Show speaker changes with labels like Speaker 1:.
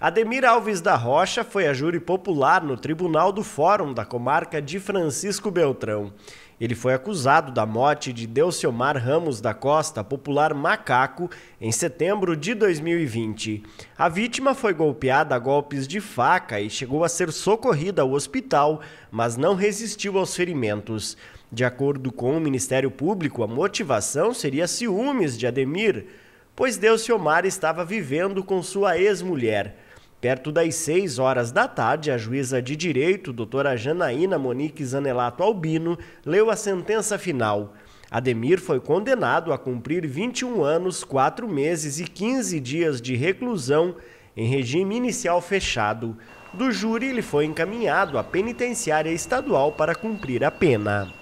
Speaker 1: Ademir Alves da Rocha foi a júri popular no Tribunal do Fórum da Comarca de Francisco Beltrão. Ele foi acusado da morte de Delciomar Ramos da Costa, popular macaco, em setembro de 2020. A vítima foi golpeada a golpes de faca e chegou a ser socorrida ao hospital, mas não resistiu aos ferimentos. De acordo com o Ministério Público, a motivação seria ciúmes de Ademir, pois Delciomar estava vivendo com sua ex-mulher. Perto das 6 horas da tarde, a juíza de direito, doutora Janaína Monique Zanelato Albino, leu a sentença final. Ademir foi condenado a cumprir 21 anos, 4 meses e 15 dias de reclusão em regime inicial fechado. Do júri, ele foi encaminhado à penitenciária estadual para cumprir a pena.